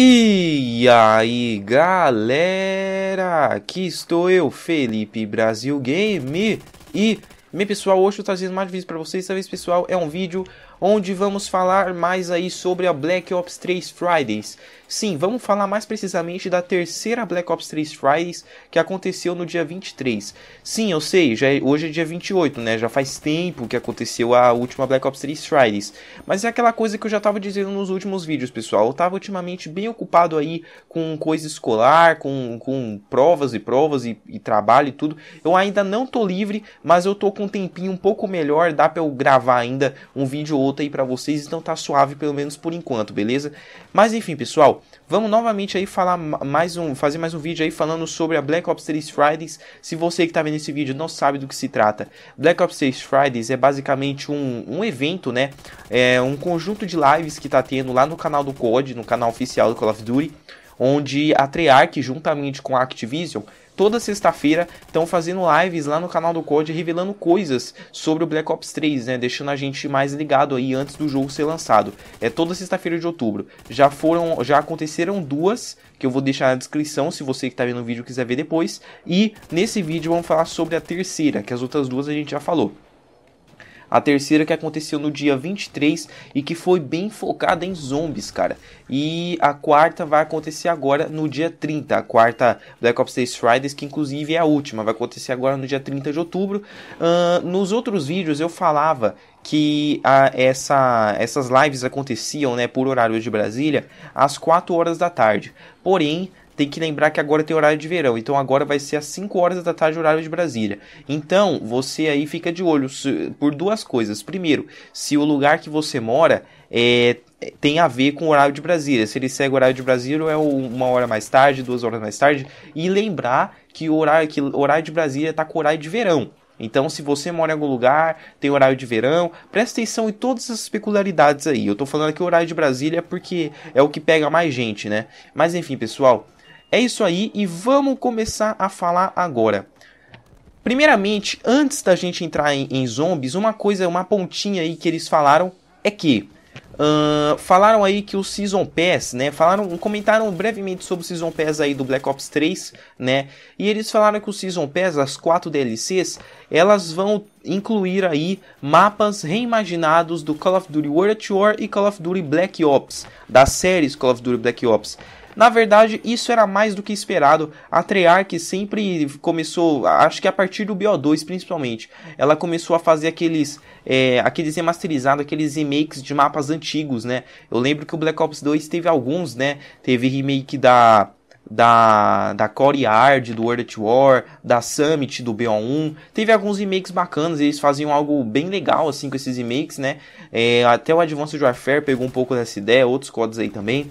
E aí galera, aqui estou eu, Felipe Brasil Game e meu pessoal, hoje eu trazendo mais vídeos para vocês, essa vez pessoal é um vídeo onde vamos falar mais aí sobre a Black Ops 3 Fridays. Sim, vamos falar mais precisamente da terceira Black Ops 3 Fridays que aconteceu no dia 23. Sim, eu sei, já é, hoje é dia 28, né? Já faz tempo que aconteceu a última Black Ops 3 Fridays. Mas é aquela coisa que eu já estava dizendo nos últimos vídeos, pessoal. Eu estava ultimamente bem ocupado aí com coisa escolar, com, com provas e provas e, e trabalho e tudo. Eu ainda não tô livre, mas eu tô com um tempinho um pouco melhor, dá para eu gravar ainda um vídeo ou outra aí para vocês, então tá suave pelo menos por enquanto, beleza? Mas enfim, pessoal, vamos novamente aí falar mais um, fazer mais um vídeo aí falando sobre a Black Ops 3 Fridays. Se você que tá vendo esse vídeo não sabe do que se trata, Black Ops 3 Fridays é basicamente um, um evento, né? É um conjunto de lives que tá tendo lá no canal do COD, no canal oficial do Call of Duty, onde a Treyarch juntamente com a Activision toda sexta-feira estão fazendo lives lá no canal do COD revelando coisas sobre o Black Ops 3, né? Deixando a gente mais ligado aí antes do jogo ser lançado. É toda sexta-feira de outubro. Já foram, já aconteceram duas que eu vou deixar na descrição se você que está vendo o vídeo quiser ver depois. E nesse vídeo vamos falar sobre a terceira, que as outras duas a gente já falou. A terceira que aconteceu no dia 23 e que foi bem focada em zombies, cara. E a quarta vai acontecer agora no dia 30, a quarta Black Ops 6 Fridays, que inclusive é a última, vai acontecer agora no dia 30 de outubro. Uh, nos outros vídeos eu falava que essa, essas lives aconteciam né, por horário de Brasília às 4 horas da tarde. Porém, tem que lembrar que agora tem horário de verão, então agora vai ser às 5 horas da tarde, horário de Brasília. Então, você aí fica de olho por duas coisas. Primeiro, se o lugar que você mora é, tem a ver com o horário de Brasília. Se ele segue o horário de Brasília, é uma hora mais tarde, duas horas mais tarde. E lembrar que o horário, que horário de Brasília está com horário de verão. Então, se você mora em algum lugar, tem horário de verão, presta atenção em todas essas peculiaridades aí. Eu tô falando aqui o horário de Brasília porque é o que pega mais gente, né? Mas enfim, pessoal, é isso aí e vamos começar a falar agora. Primeiramente, antes da gente entrar em, em zombies, uma coisa, uma pontinha aí que eles falaram é que Uh, falaram aí que o Season Pass, né? Falaram, comentaram brevemente sobre o Season Pass aí do Black Ops 3, né? E eles falaram que o Season Pass, as quatro DLCs, elas vão incluir aí mapas reimaginados do Call of Duty World at War e Call of Duty Black Ops, das séries Call of Duty Black Ops. Na verdade, isso era mais do que esperado. A Treyarch sempre começou, acho que a partir do BO2 principalmente, ela começou a fazer aqueles, é, aqueles remasterizados, aqueles remakes de mapas antigos, né? Eu lembro que o Black Ops 2 teve alguns, né? Teve remake da da, da Core Yard, do World at War, da Summit, do BO1. Teve alguns remakes bacanas, eles faziam algo bem legal assim com esses remakes, né? É, até o Advanced Warfare pegou um pouco dessa ideia, outros códigos aí também.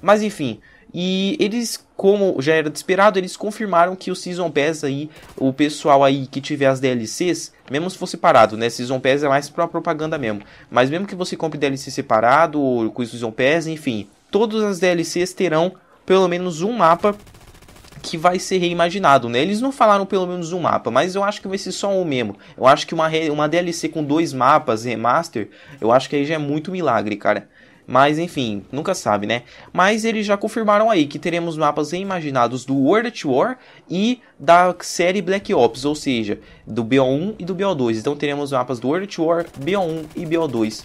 Mas enfim, e eles, como já era esperado, eles confirmaram que o Season Pass aí, o pessoal aí que tiver as DLCs, mesmo se for separado, né? Season Pass é mais pra propaganda mesmo. Mas mesmo que você compre DLC separado, ou com o Season Pass, enfim, todas as DLCs terão pelo menos um mapa que vai ser reimaginado, né? Eles não falaram pelo menos um mapa, mas eu acho que vai ser só um mesmo. Eu acho que uma, uma DLC com dois mapas, remaster, eu acho que aí já é muito milagre, cara. Mas enfim, nunca sabe, né? Mas eles já confirmaram aí que teremos mapas reimaginados do World at War e da série Black Ops, ou seja, do BO1 e do BO2. Então teremos mapas do World at War, BO1 e BO2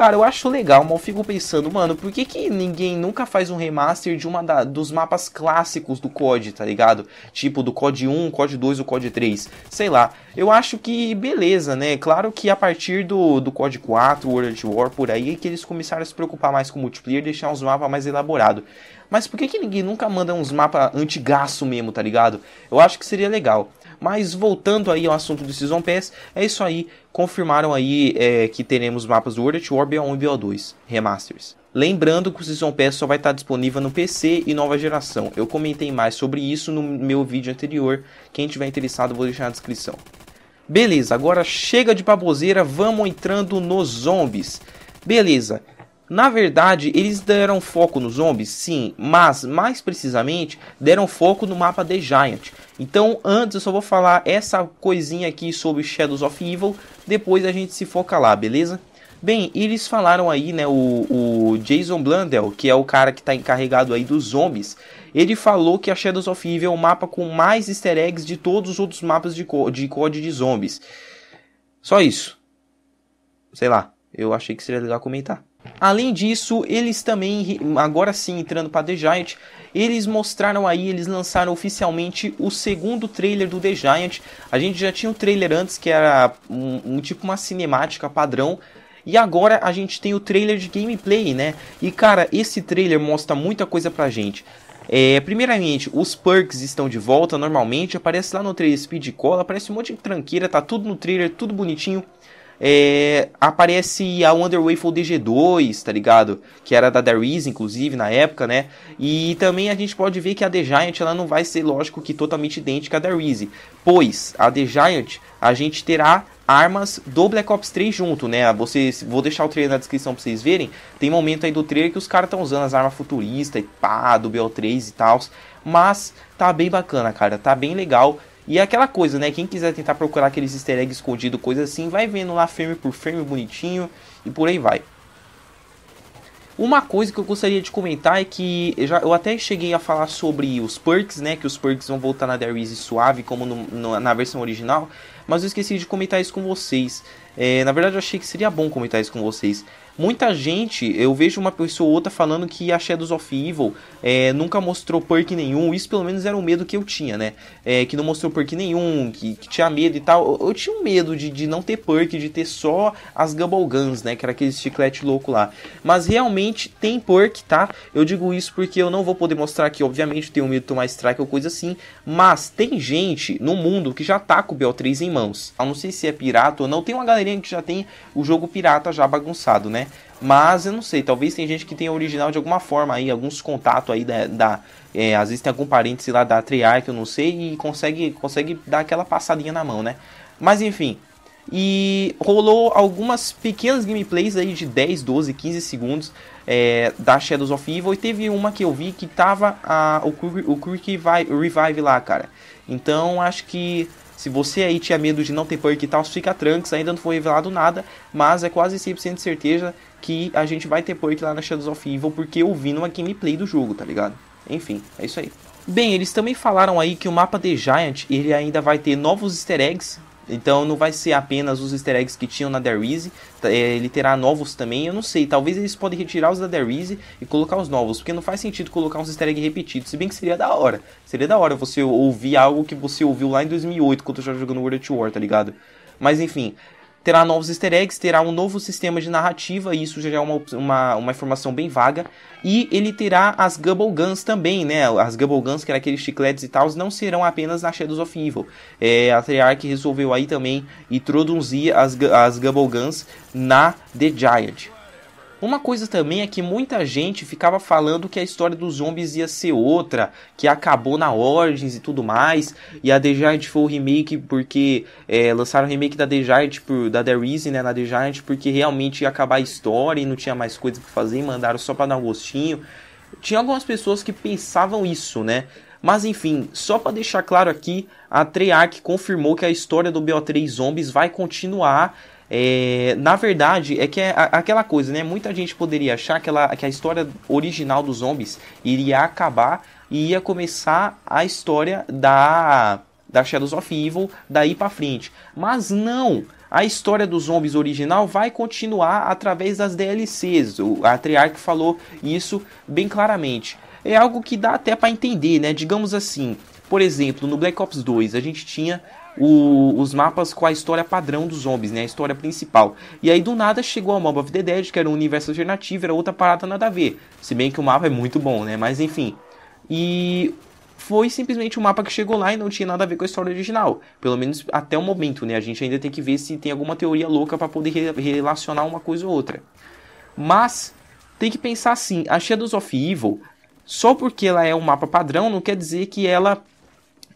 cara, eu acho legal, mas eu fico pensando, mano, por que, que ninguém nunca faz um remaster de uma da, dos mapas clássicos do COD, tá ligado? Tipo do COD 1, COD 2 ou COD 3, sei lá. Eu acho que beleza, né? Claro que a partir do, do COD 4, World of War, por aí, é que eles começaram a se preocupar mais com o multiplayer, deixar os mapas mais elaborados. Mas por que, que ninguém nunca manda uns mapas antigaço mesmo, tá ligado? Eu acho que seria legal. Mas voltando aí ao assunto do Season Pass, é isso aí. Confirmaram aí é, que teremos mapas do World at War, BO1 e BO2 Remasters. Lembrando que o Season Pass só vai estar disponível no PC e nova geração. Eu comentei mais sobre isso no meu vídeo anterior. Quem tiver interessado, vou deixar na descrição. Beleza, agora chega de baboseira, vamos entrando nos zombies. Beleza, na verdade, eles deram foco nos zombies, sim, mas mais precisamente deram foco no mapa The Giant. Então, antes eu só vou falar essa coisinha aqui sobre Shadows of Evil, depois a gente se foca lá, beleza? Bem, eles falaram aí, né, o, o Jason Blundell, que é o cara que está encarregado aí dos zombies, ele falou que a Shadows of Evil é o mapa com mais easter eggs de todos os outros mapas de, de de zombies. Só isso. Sei lá, eu achei que seria legal comentar. Além disso, eles também, agora sim entrando para The Giant, eles mostraram aí, eles lançaram oficialmente o segundo trailer do The Giant. A gente já tinha um trailer antes que era um, um tipo uma cinemática padrão, e agora a gente tem o trailer de gameplay, né? E cara, esse trailer mostra muita coisa pra gente. É, primeiramente, os perks estão de volta normalmente, aparece lá no trailer Speed Cola, aparece um monte de tranqueira, tá tudo no trailer, tudo bonitinho é, aparece a Wonder Waffle DG2, tá ligado? Que era da Darius, inclusive, na época, né? E também a gente pode ver que a The Giant ela não vai ser, lógico, que totalmente idêntica à Darius, pois a The Giant a gente terá armas do Black Ops 3 junto, né? Vocês, vou deixar o trailer na descrição pra vocês verem. Tem momento aí do trailer que os caras estão usando as armas futuristas e pá, do BO3 e tal. Mas tá bem bacana, cara. Tá bem legal. E é aquela coisa, né? Quem quiser tentar procurar aqueles easter Eggs escondido, coisa assim, vai vendo lá frame por frame bonitinho e por aí vai. Uma coisa que eu gostaria de comentar é que eu, já, eu até cheguei a falar sobre os perks, né? Que os perks vão voltar na There suave, como no, no, na versão original. Mas eu esqueci de comentar isso com vocês. É, na verdade, eu achei que seria bom comentar isso com vocês. Muita gente, eu vejo uma pessoa ou outra falando que a Shadows of Evil é, nunca mostrou perk nenhum. Isso pelo menos era um medo que eu tinha, né? É, que não mostrou perk nenhum, que, que tinha medo e tal. Eu, eu, tinha um medo de, de não ter perk, de ter só as Gumball Guns, né? Que era aquele chiclete louco lá. Mas realmente tem perk, tá? Eu digo isso porque eu não vou poder mostrar aqui, obviamente, tenho medo de tomar strike ou coisa assim. Mas tem gente no mundo que já tá com o BO3 em mãos. A não sei se é pirata ou não. Tem uma galerinha que já tem o jogo pirata já bagunçado, né? né? Mas eu não sei, talvez tem gente que tenha original de alguma forma aí, alguns contatos aí da. da é, às vezes tem algum parente lá da Treyarch, eu não sei, e consegue, consegue dar aquela passadinha na mão, né? Mas enfim. E rolou algumas pequenas gameplays aí de 10, 12, 15 segundos é, da Shadows of Evil. E teve uma que eu vi que tava a, o, o Quick Revive lá, cara. Então acho que se você aí tinha medo de não ter perk e tal, fica tranquilo, ainda não foi revelado nada, mas é quase 100% de certeza que a gente vai ter perk lá na Shadows of Evil, porque eu vi numa gameplay do jogo, tá ligado? Enfim, é isso aí. Bem, eles também falaram aí que o mapa The Giant, ele ainda vai ter novos easter eggs, então não vai ser apenas os easter eggs que tinham na There Easy, tá, é, ele terá novos também, eu não sei, talvez eles podem retirar os da There e colocar os novos, porque não faz sentido colocar uns easter eggs repetidos, se bem que seria da hora. Seria da hora você ouvir algo que você ouviu lá em 2008 quando eu já jogando World at War, tá ligado? Mas enfim, terá novos easter eggs, terá um novo sistema de narrativa, e isso já é uma, uma, uma informação bem vaga. E ele terá as Gubble Guns também, né? As Gubble Guns, que eram aqueles chicletes e tal, não serão apenas na Shadows of Evil. É, a Treyarch resolveu aí também introduzir as, as Gubble Guns na The Giant. Uma coisa também é que muita gente ficava falando que a história dos zombies ia ser outra, que acabou na Origins e tudo mais, e a The Giant foi o remake porque é, lançaram o remake da The Giant, por, da The Reason, né, na The Giant, porque realmente ia acabar a história e não tinha mais coisa para fazer, e mandaram só para dar um gostinho. Tinha algumas pessoas que pensavam isso, né? Mas enfim, só para deixar claro aqui, a Treyarch confirmou que a história do BO3 Zombies vai continuar é, na verdade, é que é aquela coisa, né? Muita gente poderia achar que, ela, que a história original dos zombies iria acabar e ia começar a história da, da Shadows of Evil daí pra frente. Mas não! A história dos zombies original vai continuar através das DLCs. O Atriarch falou isso bem claramente. É algo que dá até para entender, né? Digamos assim, por exemplo, no Black Ops 2 a gente tinha o, os mapas com a história padrão dos zombies, né? A história principal. E aí do nada chegou a Mob of the Dead, que era um universo alternativo, era outra parada nada a ver. Se bem que o mapa é muito bom, né? Mas enfim. E foi simplesmente o um mapa que chegou lá e não tinha nada a ver com a história original. Pelo menos até o momento, né? A gente ainda tem que ver se tem alguma teoria louca para poder re relacionar uma coisa ou outra. Mas tem que pensar assim, a Shadows of Evil, só porque ela é um mapa padrão, não quer dizer que ela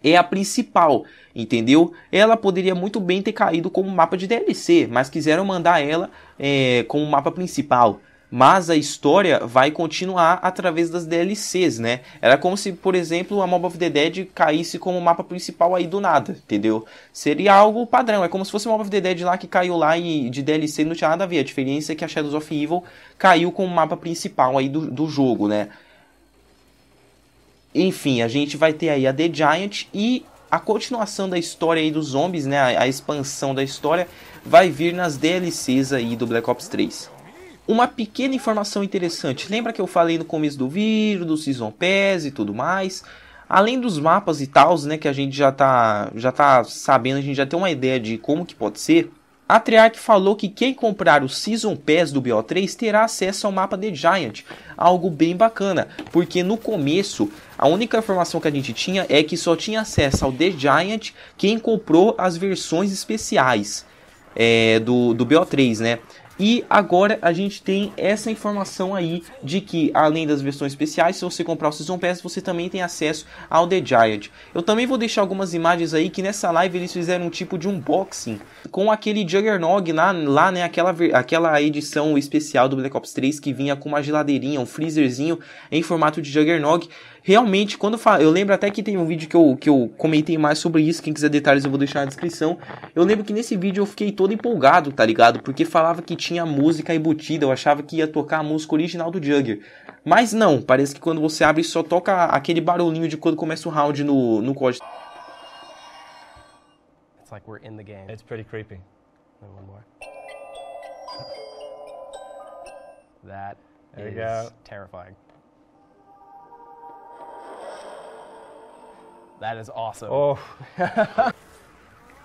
é a principal, entendeu? Ela poderia muito bem ter caído como mapa de DLC, mas quiseram mandar ela é, como mapa principal. Mas a história vai continuar através das DLCs, né? Era como se, por exemplo, a Mob of the Dead caísse como mapa principal aí do nada, entendeu? Seria algo padrão, é como se fosse Mob of the Dead lá que caiu lá e de DLC não tinha nada a ver. A diferença é que a Shadows of Evil caiu como mapa principal aí do, do jogo, né? Enfim, a gente vai ter aí a The Giant e a continuação da história aí dos zombies, né, a, a expansão da história, vai vir nas DLCs aí do Black Ops 3. Uma pequena informação interessante, lembra que eu falei no começo do vídeo, do Season Pass e tudo mais? Além dos mapas e tals, né, que a gente já tá, já tá sabendo, a gente já tem uma ideia de como que pode ser, a Treyarch falou que quem comprar o Season Pass do BO3 terá acesso ao mapa The Giant, algo bem bacana, porque no começo a única informação que a gente tinha é que só tinha acesso ao The Giant quem comprou as versões especiais é, do, do BO3, né? E agora a gente tem essa informação aí de que, além das versões especiais, se você comprar o Season Pass, você também tem acesso ao The Giant. Eu também vou deixar algumas imagens aí que nessa live eles fizeram um tipo de unboxing com aquele Juggernog lá, lá né? Aquela, aquela edição especial do Black Ops 3 que vinha com uma geladeirinha, um freezerzinho em formato de Juggernog realmente, quando eu lembro até que tem um vídeo que eu, que eu comentei mais sobre isso, quem quiser detalhes eu vou deixar na descrição. Eu lembro que nesse vídeo eu fiquei todo empolgado, tá ligado? Porque falava que tinha música embutida, eu achava que ia tocar a música original do Jugger. Mas não, parece que quando você abre só toca aquele barulhinho de quando começa o round no, no código. It's like we're in the game. It's pretty creepy. one more. That There is terrifying. That is awesome. Oh.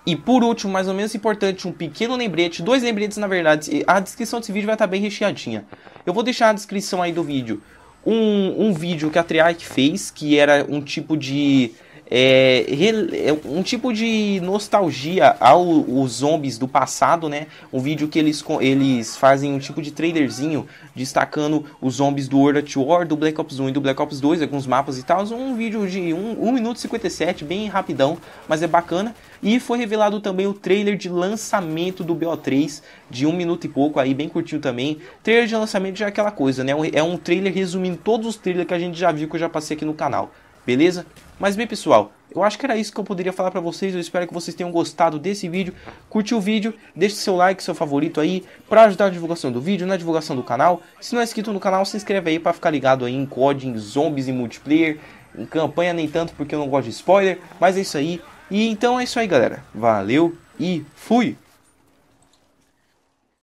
E por último, mais ou menos importante, um pequeno lembrete, dois lembretes na verdade, a descrição desse vídeo vai estar bem recheadinha. Eu vou deixar a descrição aí do vídeo um, um vídeo que a Treyarch fez, que era um tipo de é, é, um tipo de nostalgia aos zombies do passado, né? Um vídeo que eles, eles fazem um tipo de trailerzinho destacando os zombies do World at War, do Black Ops 1 e do Black Ops 2, alguns mapas e tal. Um vídeo de 1, 1 minuto e 57, bem rapidão, mas é bacana. E foi revelado também o trailer de lançamento do BO3, de 1 minuto e pouco, aí bem curtinho também. Trailer de lançamento já é aquela coisa, né? É, é um trailer resumindo todos os trailers que a gente já viu, que eu já passei aqui no canal beleza? Mas bem pessoal, eu acho que era isso que eu poderia falar para vocês. Eu espero que vocês tenham gostado desse vídeo. Curtiu o vídeo, deixe seu like, seu favorito aí, para ajudar na divulgação do vídeo, na divulgação do canal. Se não é inscrito no canal, se inscreve aí para ficar ligado aí em COD, em zombies, e multiplayer, em campanha nem tanto porque eu não gosto de spoiler. Mas é isso aí. E então é isso aí, galera. Valeu e fui!